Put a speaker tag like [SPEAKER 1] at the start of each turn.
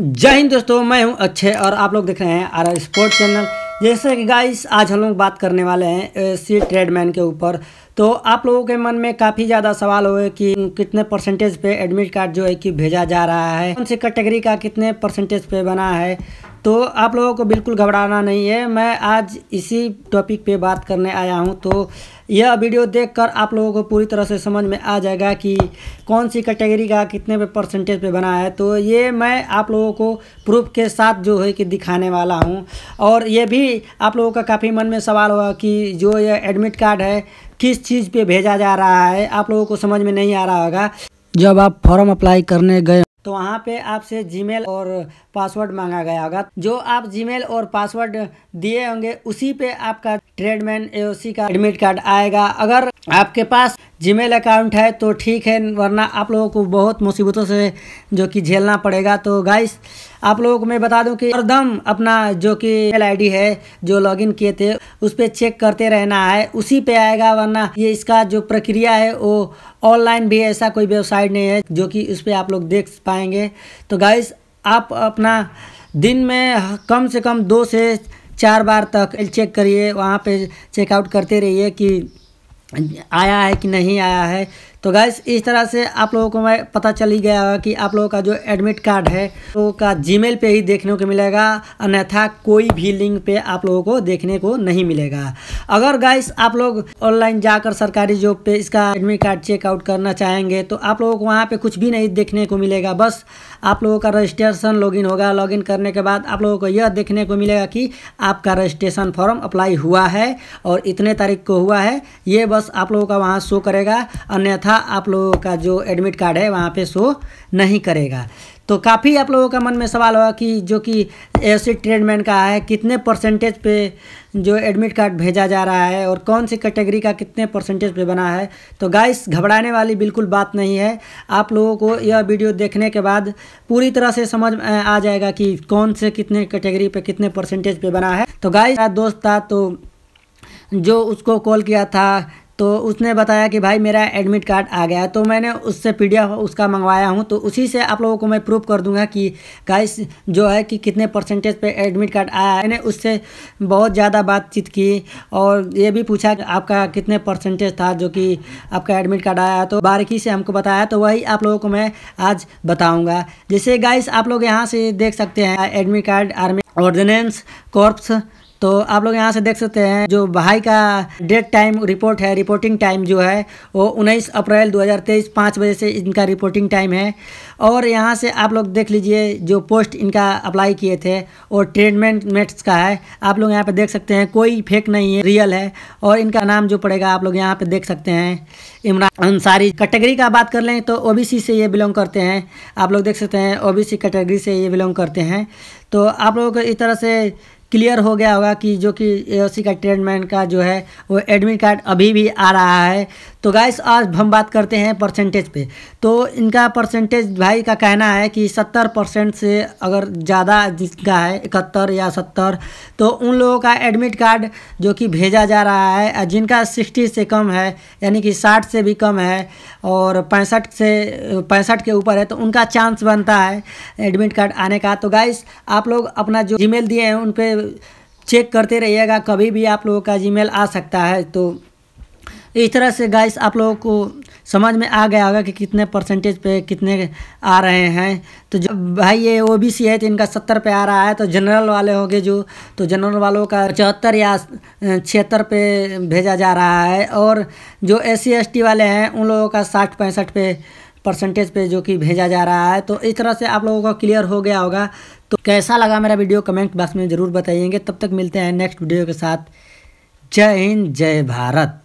[SPEAKER 1] जय हिंद दोस्तों मैं हूं अच्छे और आप लोग देख रहे हैं आर स्पोर्ट चैनल जैसे कि गाइस आज हम लोग बात करने वाले हैं सी ट्रेडमैन के ऊपर तो आप लोगों के मन में काफ़ी ज़्यादा सवाल हुए कि कितने परसेंटेज पे एडमिट कार्ड जो है कि भेजा जा रहा है कौन सी कैटेगरी का कितने परसेंटेज पे बना है तो आप लोगों को बिल्कुल घबराना नहीं है मैं आज इसी टॉपिक पे बात करने आया हूँ तो यह वीडियो देखकर आप लोगों को पूरी तरह से समझ में आ जाएगा कि कौन सी कैटेगरी का कितने पे परसेंटेज पे बना है तो ये मैं आप लोगों को प्रूफ के साथ जो है कि दिखाने वाला हूँ और ये भी आप लोगों का काफ़ी मन में सवाल हुआ कि जो यह एडमिट कार्ड है किस चीज़ पर भेजा जा रहा है आप लोगों को समझ में नहीं आ रहा होगा जब आप फॉर्म अप्लाई करने गए तो वहाँ पे आपसे जीमेल और पासवर्ड मांगा गया होगा जो आप जीमेल और पासवर्ड दिए होंगे उसी पे आपका ट्रेडमैन एओसी का एडमिट कार्ड आएगा अगर आपके पास जीमेल अकाउंट है तो ठीक है वरना आप लोगों को बहुत मुसीबतों से जो कि झेलना पड़ेगा तो गाइस आप लोगों को मैं बता दूं कि हरदम अपना जो कि मेल आईडी है जो लॉगिन किए थे उस पर चेक करते रहना है उसी पे आएगा वरना ये इसका जो प्रक्रिया है वो ऑनलाइन भी ऐसा कोई वेबसाइट नहीं है जो कि उस पर आप लोग देख पाएंगे तो गाइस आप अपना दिन में कम से कम दो से चार बार तक चेक करिए वहाँ पे चेकआउट करते रहिए कि आया है कि नहीं आया है तो गैस इस तरह से आप लोगों को मैं पता चल ही गया कि आप लोगों का जो एडमिट कार्ड है तो का जीमेल पे ही देखने को मिलेगा अन्यथा कोई भी लिंक पे आप लोगों को देखने को नहीं मिलेगा अगर गैस आप लोग ऑनलाइन जाकर सरकारी जॉब पे इसका एडमिट कार्ड चेकआउट करना चाहेंगे तो आप लोगों को वहाँ पर कुछ भी नहीं देखने को मिलेगा बस आप लोगों का रजिस्ट्रेशन लॉगिन होगा लॉग करने के बाद आप लोगों को यह देखने को मिलेगा कि आपका रजिस्ट्रेशन फॉर्म अप्लाई हुआ है और इतने तारीख को हुआ है ये बस आप लोगों का वहाँ शो करेगा अन्यथा अन्यथा आप लोगों का जो एडमिट कार्ड है वहाँ पे शो नहीं करेगा तो काफ़ी आप लोगों का मन में सवाल होगा कि जो कि एस ट्रेडमैन का है कितने परसेंटेज पे जो एडमिट कार्ड भेजा जा रहा है और कौन सी कैटेगरी का कितने परसेंटेज पे बना है तो गाइस घबराने वाली बिल्कुल बात नहीं है आप लोगों को यह वीडियो देखने के बाद पूरी तरह से समझ आ जाएगा कि कौन से कितने कैटेगरी पर कितने परसेंटेज पे बना है तो गाइस दोस्त था तो जो उसको कॉल किया था तो उसने बताया कि भाई मेरा एडमिट कार्ड आ गया तो मैंने उससे पीडीएफ उसका मंगवाया हूँ तो उसी से आप लोगों को मैं प्रूव कर दूंगा कि गाइस जो है कि कितने परसेंटेज पे एडमिट कार्ड आया है मैंने उससे बहुत ज़्यादा बातचीत की और ये भी पूछा कि आपका कितने परसेंटेज था जो कि आपका एडमिट कार्ड आया तो बारीकी से हमको बताया तो वही आप लोगों को मैं आज बताऊँगा जैसे गाइस आप लोग यहाँ से देख सकते हैं admit card army ordnance corps तो आप लोग यहाँ से देख सकते हैं जो भाई का डेट टाइम रिपोर्ट है रिपोर्टिंग टाइम जो है वो उन्नीस अप्रैल 2023 पाँच बजे से इनका रिपोर्टिंग टाइम है और यहाँ से आप लोग देख लीजिए जो पोस्ट इनका अप्लाई किए थे वो ट्रेडमेंट मेट्स का है आप लोग यहाँ पर देख सकते हैं कोई फेक नहीं है रियल है और इनका नाम जो पड़ेगा आप लोग यहाँ पर देख सकते हैं इमरान अंसारी कैटेगरी का बात कर लें तो ओ से ये बिलोंग करते हैं आप लोग देख सकते हैं ओ कैटेगरी से ये बिलोंग करते हैं तो आप लोगों को इस तरह से क्लियर हो गया होगा कि जो कि ए का ट्रेडमैन का जो है वो एडमिट कार्ड अभी भी आ रहा है तो गाइस आज हम बात करते हैं परसेंटेज पे तो इनका परसेंटेज भाई का कहना है कि सत्तर परसेंट से अगर ज़्यादा जिसका है इकहत्तर या सत्तर तो उन लोगों का एडमिट कार्ड जो कि भेजा जा रहा है जिनका सिक्सटी से कम है यानी कि साठ से भी कम है और पैंसठ से पैंसठ के ऊपर है तो उनका चांस बनता है एडमिट कार्ड आने का तो गाइस आप लोग अपना जो जीमेल दिए हैं उन पर चेक करते रहिएगा कभी भी आप लोगों का जी आ सकता है तो इस तरह से गाइस आप लोगों को समझ में आ गया होगा कि कितने परसेंटेज पे कितने आ रहे हैं तो जब भाई ये ओ बी सी है तो इनका सत्तर पे आ रहा है तो जनरल वाले होंगे जो तो जनरल वालों का चौहत्तर या छिहत्तर पे भेजा जा रहा है और जो एस सी एस टी वाले हैं उन लोगों का साठ पैंसठ पे परसेंटेज पे जो कि भेजा जा रहा है तो इस तरह से आप लोगों का क्लियर हो गया होगा तो कैसा लगा मेरा वीडियो कमेंट बॉक्स में ज़रूर बताइएंगे तब तक मिलते हैं नेक्स्ट वीडियो के साथ जय हिंद जय भारत